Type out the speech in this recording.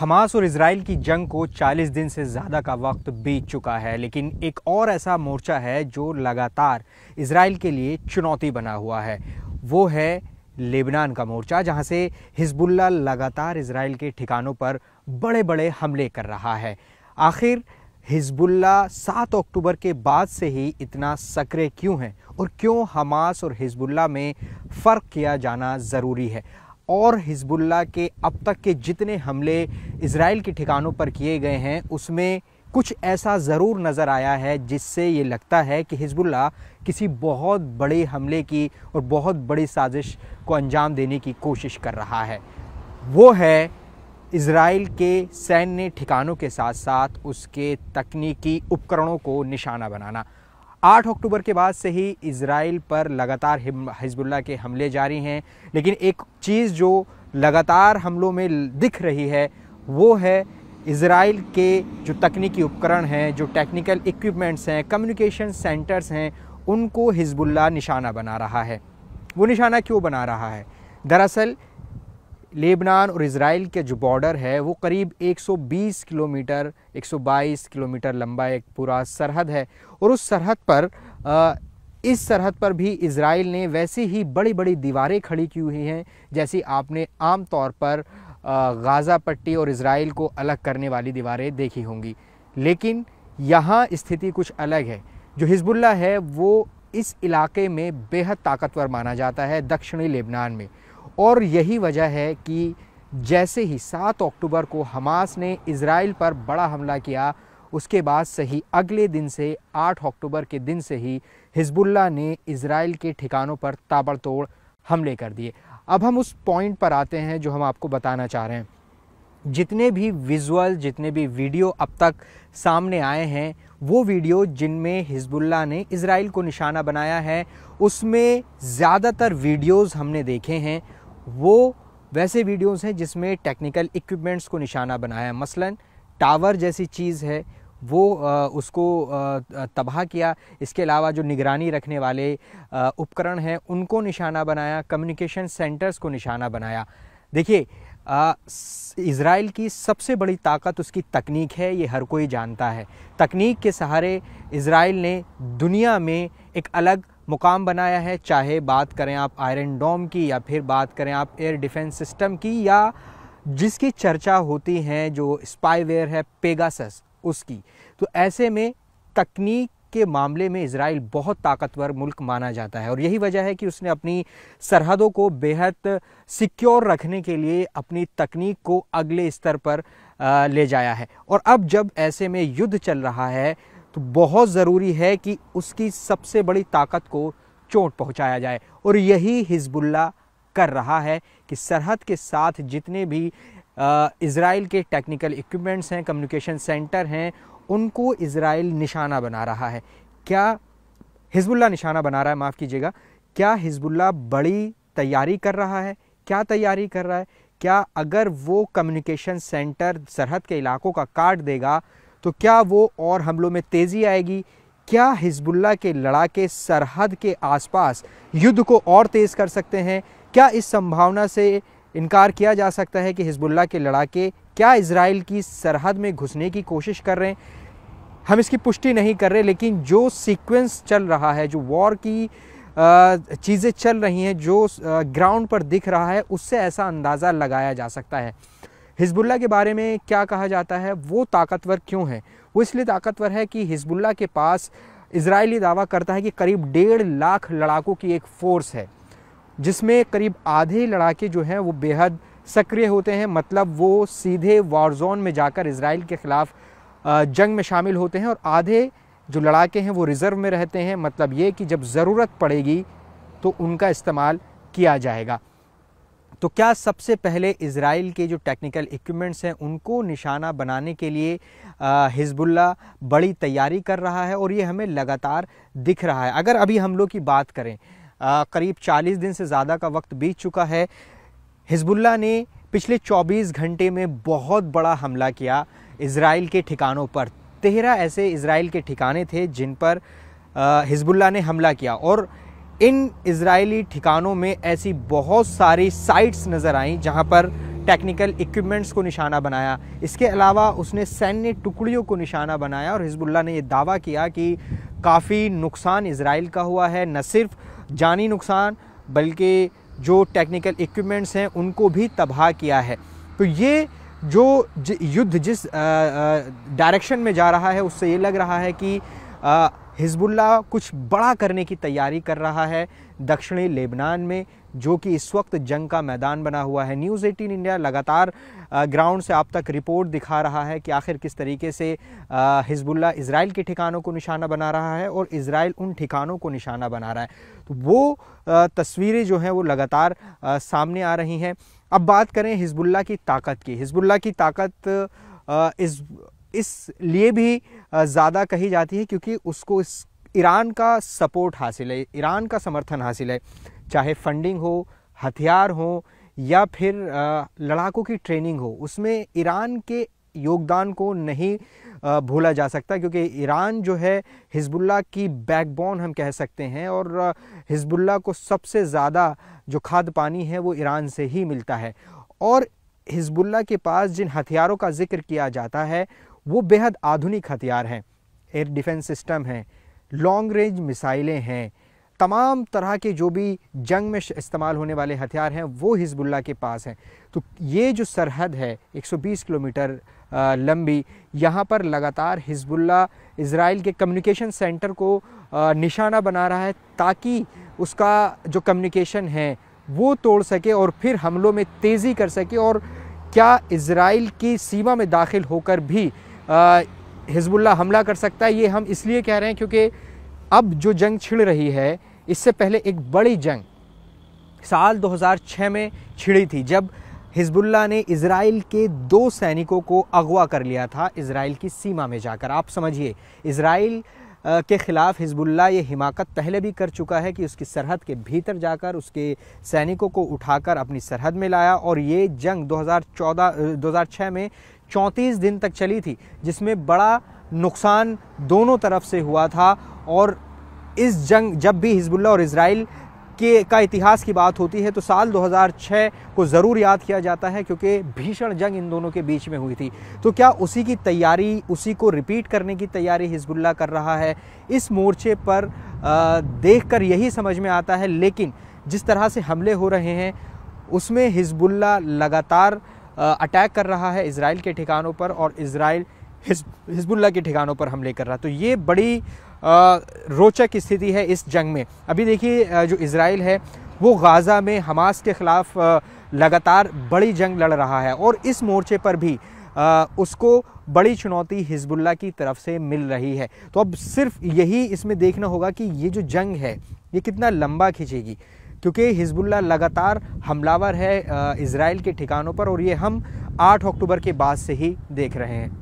Hamas और Israel की जंग को 40 दिन से ज़्यादा का वक्त बीत चुका है लेकिन एक और ऐसा मोर्चा है जो लगातार इसराइल के लिए चुनौती बना हुआ है वो है लेबनान का मोर्चा जहां से हिजबुल्ला लगातार इसराइल के ठिकानों पर बड़े बड़े हमले कर रहा है आखिर हिजबुल्ला 7 अक्टूबर के बाद से ही इतना सक्रिय क्यों है और क्यों हमास और हिजबुल्ला में फ़र्क किया जाना ज़रूरी है और हिजबुल्ला के अब तक के जितने हमले इसराइल के ठिकानों पर किए गए हैं उसमें कुछ ऐसा ज़रूर नज़र आया है जिससे ये लगता है कि हिजबुल्ला किसी बहुत बड़े हमले की और बहुत बड़ी साजिश को अंजाम देने की कोशिश कर रहा है वो है इसराइल के सैन्य ठिकानों के साथ साथ उसके तकनीकी उपकरणों को निशाना बनाना आठ अक्टूबर के बाद से ही इसराइल पर लगातार हिजबुल्ला के हमले जारी हैं लेकिन एक चीज़ जो लगातार हमलों में दिख रही है वो है इसराइल के जो तकनीकी उपकरण हैं जो टेक्निकल इक्विपमेंट्स हैं कम्युनिकेशन सेंटर्स हैं उनको हिजबुल्ला निशाना बना रहा है वो निशाना क्यों बना रहा है दरअसल लेबनान और इसराइल के जो बॉर्डर है वो करीब 120 किलोमीटर 122 किलोमीटर लंबा एक पूरा सरहद है और उस सरहद पर आ, इस सरहद पर भी इसराइल ने वैसी ही बड़ी बड़ी दीवारें खड़ी की हुई हैं जैसी आपने आम तौर पर गाज़ा पट्टी और इसराइल को अलग करने वाली दीवारें देखी होंगी लेकिन यहाँ स्थिति कुछ अलग है जो हिजबुल्ला है वो इस इलाके में बेहद ताकतवर माना जाता है दक्षिणी लेबनान में और यही वजह है कि जैसे ही 7 अक्टूबर को हमास ने इसराइल पर बड़ा हमला किया उसके बाद से ही अगले दिन से 8 अक्टूबर के दिन से ही हिजबुल्ला ने इसराइल के ठिकानों पर ताबड़तोड़ हमले कर दिए अब हम उस पॉइंट पर आते हैं जो हम आपको बताना चाह रहे हैं जितने भी विजुअल जितने भी वीडियो अब तक सामने आए हैं वो वीडियो जिनमें हिजबुल्ला ने इसराइल को निशाना बनाया है उसमें ज़्यादातर वीडियोज़ हमने देखे हैं वो वैसे वीडियोस हैं जिसमें टेक्निकल इक्विपमेंट्स को निशाना बनाया है मसलन टावर जैसी चीज़ है वो आ, उसको तबाह किया इसके अलावा जो निगरानी रखने वाले आ, उपकरण हैं उनको निशाना बनाया कम्युनिकेशन सेंटर्स को निशाना बनाया देखिए इसराइल की सबसे बड़ी ताकत उसकी तकनीक है ये हर कोई जानता है तकनीक के सहारे इसराइल ने दुनिया में एक अलग मुकाम बनाया है चाहे बात करें आप आयरन डोम की या फिर बात करें आप एयर डिफेंस सिस्टम की या जिसकी चर्चा होती है जो स्पाईवेयर है पेगासस उसकी तो ऐसे में तकनीक के मामले में इसराइल बहुत ताकतवर मुल्क माना जाता है और यही वजह है कि उसने अपनी सरहदों को बेहद सिक्योर रखने के लिए अपनी तकनीक को अगले स्तर पर ले जाया है और अब जब ऐसे में युद्ध चल रहा है तो बहुत ज़रूरी है कि उसकी सबसे बड़ी ताकत को चोट पहुंचाया जाए और यही हिजबुल्ला कर रहा है कि सरहद के साथ जितने भी इसराइल के टेक्निकल इक्विपमेंट्स हैं कम्युनिकेशन सेंटर हैं उनको इसराइल निशाना बना रहा है क्या हिजबुल्ला निशाना बना रहा है माफ़ कीजिएगा क्या हिजबुल्ला बड़ी तैयारी कर रहा है क्या तैयारी कर रहा है क्या अगर वो कम्युनिकेशन सेंटर सरहद के इलाकों का काट देगा तो क्या वो और हमलों में तेज़ी आएगी क्या हिजबुल्ला के लड़ाके सरहद के आसपास युद्ध को और तेज़ कर सकते हैं क्या इस संभावना से इनकार किया जा सकता है कि हिजबुल्ला के लड़ाके क्या इसराइल की सरहद में घुसने की कोशिश कर रहे हैं हम इसकी पुष्टि नहीं कर रहे लेकिन जो सीक्वेंस चल रहा है जो वॉर की चीज़ें चल रही हैं जो ग्राउंड पर दिख रहा है उससे ऐसा अंदाज़ा लगाया जा सकता है हिजबुल्ला के बारे में क्या कहा जाता है वो ताकतवर क्यों है वो इसलिए ताकतवर है कि हिजबुल्ला के पास इसराइली दावा करता है कि करीब डेढ़ लाख लड़ाकों की एक फ़ोर्स है जिसमें करीब आधे लड़ाके जो हैं वो बेहद सक्रिय होते हैं मतलब वो सीधे वॉर जोन में जाकर इसराइल के ख़िलाफ़ जंग में शामिल होते हैं और आधे जो लड़ाके हैं वो रिज़र्व में रहते हैं मतलब ये कि जब ज़रूरत पड़ेगी तो उनका इस्तेमाल किया जाएगा तो क्या सबसे पहले इसराइल के जो टेक्निकल इक्विपमेंट्स हैं उनको निशाना बनाने के लिए हिजबुल्ला बड़ी तैयारी कर रहा है और ये हमें लगातार दिख रहा है अगर अभी हमलों की बात करें आ, करीब 40 दिन से ज़्यादा का वक्त बीत चुका है हिजबुल्ला ने पिछले 24 घंटे में बहुत बड़ा हमला किया इसराइल के ठिकानों पर तेरह ऐसे इसराइल के ठिकाने थे जिन पर हिजबुल्ला ने हमला किया और इन इसराइली ठिकानों में ऐसी बहुत सारी साइट्स नज़र आई जहाँ पर टेक्निकल इक्विपमेंट्स को निशाना बनाया इसके अलावा उसने सैन्य टुकड़ियों को निशाना बनाया और हिजबुल्ला ने यह दावा किया कि काफ़ी नुकसान इसराइल का हुआ है न सिर्फ जानी नुकसान बल्कि जो टेक्निकल इक्विपमेंट्स हैं उनको भी तबाह किया है तो ये जो युद्ध जिस डायरेक्शन में जा रहा है उससे ये लग रहा है कि हिजबुल्ला कुछ बड़ा करने की तैयारी कर रहा है दक्षिणी लेबनान में जो कि इस वक्त जंग का मैदान बना हुआ है न्यूज़ 18 इंडिया लगातार ग्राउंड से आप तक रिपोर्ट दिखा रहा है कि आखिर किस तरीके से हिजबुल्ला इसराइल के ठिकानों को निशाना बना रहा है और इसराइल उन ठिकानों को निशाना बना रहा है तो वो तस्वीरें जो हैं वो लगातार सामने आ रही हैं अब बात करें हिजबुल्ला की ताकत की हिजबुल्ला की ताकत इस इसलिए भी ज़्यादा कही जाती है क्योंकि उसको इस ईरान का सपोर्ट हासिल है ईरान का समर्थन हासिल है चाहे फंडिंग हो हथियार हो या फिर लड़ाकों की ट्रेनिंग हो उसमें ईरान के योगदान को नहीं भूला जा सकता क्योंकि ईरान जो है हिजबुल्ला की बैकबोन हम कह सकते हैं और हिजबुल्ला को सबसे ज़्यादा जो खाद पानी है वो ईरान से ही मिलता है और हिजबुल्ला के पास जिन हथियारों का जिक्र किया जाता है वो बेहद आधुनिक हथियार हैं एयर डिफेंस सिस्टम हैं लॉन्ग रेंज मिसाइलें हैं तमाम तरह के जो भी जंग में इस्तेमाल होने वाले हथियार हैं वो हिजबुल्ला के पास हैं तो ये जो सरहद है 120 किलोमीटर लंबी यहाँ पर लगातार हिजबुल्ला इसराइल के कम्युनिकेशन सेंटर को निशाना बना रहा है ताकि उसका जो कम्युनिकेशन है वो तोड़ सके और फिर हमलों में तेज़ी कर सके और क्या इसराइल की सीमा में दाखिल होकर भी हिजबुल्ला हमला कर सकता है ये हम इसलिए कह रहे हैं क्योंकि अब जो जंग छिड़ रही है इससे पहले एक बड़ी जंग साल 2006 में छिड़ी थी जब हिजबुल्ला ने इसराइल के दो सैनिकों को अगवा कर लिया था इसराइल की सीमा में जाकर आप समझिए इसराइल के ख़िलाफ़ हिजबुल्ला ये हिमाकत पहले भी कर चुका है कि उसकी सरहद के भीतर जाकर उसके सैनिकों को उठाकर अपनी सरहद में लाया और ये जंग 2014 2006 में 34 दिन तक चली थी जिसमें बड़ा नुकसान दोनों तरफ से हुआ था और इस जंग जब भी हिजबुल्ला और इसराइल के का इतिहास की बात होती है तो साल 2006 को ज़रूर याद किया जाता है क्योंकि भीषण जंग इन दोनों के बीच में हुई थी तो क्या उसी की तैयारी उसी को रिपीट करने की तैयारी हिजबुल्ला कर रहा है इस मोर्चे पर कर यही समझ में आता है लेकिन जिस तरह से हमले हो रहे हैं उसमें हिजबुल्ला लगातार अटैक कर रहा है इसराइल के ठिकानों पर और इसराइल हिजबुल्ला के ठिकानों पर हमले कर रहा है तो ये बड़ी रोचक स्थिति है इस जंग में अभी देखिए जो इसराइल है वो गाज़ा में हमास के ख़िलाफ़ लगातार बड़ी जंग लड़ रहा है और इस मोर्चे पर भी आ, उसको बड़ी चुनौती हिजबुल्ला की तरफ से मिल रही है तो अब सिर्फ यही इसमें देखना होगा कि ये जो जंग है ये कितना लंबा खींचेगी क्योंकि हिजबुल्ला लगातार हमलावर है इसराइल के ठिकानों पर और ये हम 8 अक्टूबर के बाद से ही देख रहे हैं